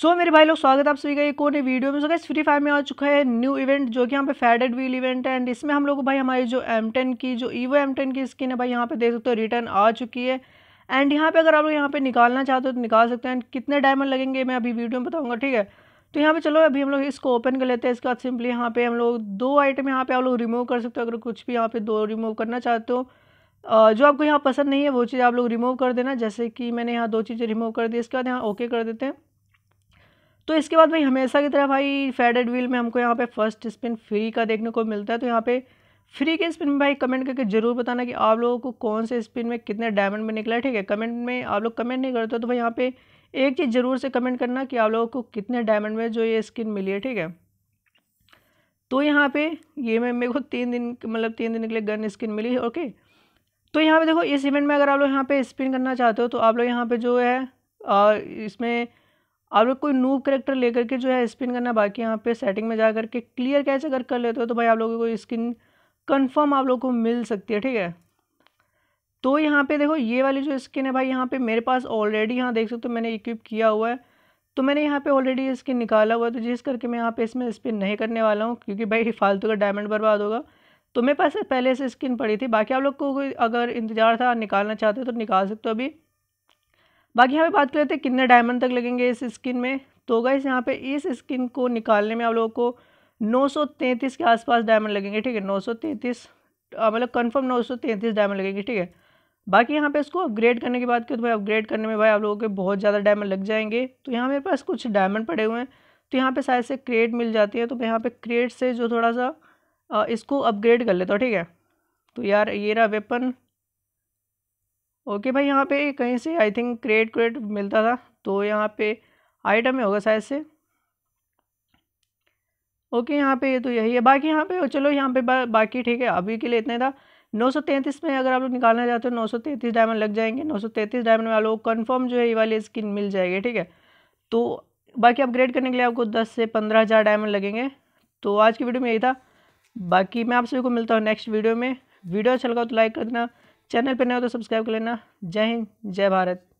सो so, मेरे भाई लोग स्वागत आप सभी का एक और वीडियो में सो फ्री फायर में आ चुका है न्यू इवेंट जो कि यहाँ पे फेडेड व्हील इवेंट है एंड इसमें हम लोग भाई हमारी जो एम टेन की जो ईवो एम टेन की स्किन है भाई यहाँ पे देख सकते हो रिटर्न आ चुकी है एंड यहाँ पे अगर आप लोग यहाँ पे निकालना चाहते हो तो निकाल सकते हैं एंड कितने डायमंड लगेंगे मैं अभी वीडियो में बताऊँगा ठीक है तो यहाँ पर चलो अभी हम लोग इसको ओपन कर लेते हैं इसके बाद सिंपली यहाँ पे हम लोग दो आइटम यहाँ पे आप लोग रिमूव कर सकते हो अगर कुछ भी यहाँ पे दो रिमूव करना चाहते हो जो आपको यहाँ पसंद नहीं है वो चीज़ आप लोग रिमूव कर देना जैसे कि मैंने यहाँ दो चीज़ें रिमूव कर दी इसके बाद यहाँ ओके कर देते हैं तो इसके बाद भाई हमेशा की तरह भाई फेडेड व्हील में हमको यहाँ पे फर्स्ट स्पिन फ्री का देखने को मिलता है तो यहाँ पे फ्री के स्पिन में भाई कमेंट करके ज़रूर बताना कि आप लोगों को कौन से स्पिन में कितने डायमंड में निकला है ठीक है कमेंट में आप लोग कमेंट नहीं करते तो भाई यहाँ पे एक चीज़ ज़रूर से कमेंट करना कि आप लोगों को कितने डायमंड में जो ये स्किन मिली है ठीक है तो यहाँ पे ये मैं मेरे को तीन दिन मतलब तीन दिन के लिए गन स्किन मिली ओके तो यहाँ पर देखो इस इवेंट में अगर आप लोग यहाँ पर स्पिन करना चाहते हो तो आप लोग यहाँ पर जो है इसमें आप लोग कोई नूव करेक्टर लेकर के जो है स्पिन करना बाकी यहाँ पे सेटिंग में जा करके क्लियर कैसे अगर कर लेते हो तो भाई आप लोगों को स्किन कन्फर्म आप लोग को मिल सकती है ठीक है तो यहाँ पे देखो ये वाली जो स्किन है भाई यहाँ पे मेरे पास ऑलरेडी यहाँ देख सकते हो मैंने इक्विप किया हुआ है तो मैंने यहाँ पर ऑलरेडी स्किन निकाला हुआ है तो जिस करके मैं यहाँ पर इसमें स्पिन नहीं करने वाला हूँ क्योंकि भाई फालतू का डायमंड बर्बाद होगा तो मेरे पास पहले से स्किन पड़ी थी बाकी आप लोग को अगर इंतज़ार था निकालना चाहते हो तो निकाल सकते हो अभी बाकी यहाँ पे बात कर लेते हैं कितने डायमंड तक लगेंगे इस स्किन में तो गाइस यहाँ पे इस स्किन को निकालने में आप लोगों को 933 के आसपास डायमंड लगेंगे ठीक है 933 मतलब कंफर्म 933 डायमंड लगेंगे ठीक है बाकी यहाँ पे इसको अपग्रेड करने की बात करें तो भाई अपग्रेड करने में भाई आप लोगों के बहुत ज़्यादा डायमंड लग जाएंगे तो यहाँ मेरे पास कुछ डायमंड पड़े हुए हैं तो यहाँ पर शायद से क्रेट मिल जाती है तो मैं यहाँ पर क्रेट से जो थोड़ा सा इसको अपग्रेड कर लेता हूँ ठीक है तो यार ये रहा वेपन ओके भाई यहाँ पे कहीं से आई थिंक क्रिएट क्रिएट मिलता था तो यहाँ पे आइटम में होगा शायद से ओके यहाँ पे ये तो यही है बाकी यहाँ पे चलो यहाँ पे बा, बाकी ठीक है अभी के लिए इतना था नौ सौ तैंतीस में अगर आप लोग निकालना चाहते हो नौ सौ तैंतीस डायमंड लग जाएंगे नौ सौ तैंतीस डायमंड में आप लोग कन्फर्म जो है ये वाली स्किन मिल जाएगी ठीक है तो बाकी अपग्रेड करने के लिए आपको दस से पंद्रह हज़ार डायमंड लगेंगे तो आज की वीडियो में यही था बाकी मैं आप सभी को मिलता हूँ नेक्स्ट वीडियो में वीडियो अच्छा लगा तो लाइक कर देना चैनल पर नए हो तो सब्सक्राइब कर लेना जय हिंद जय भारत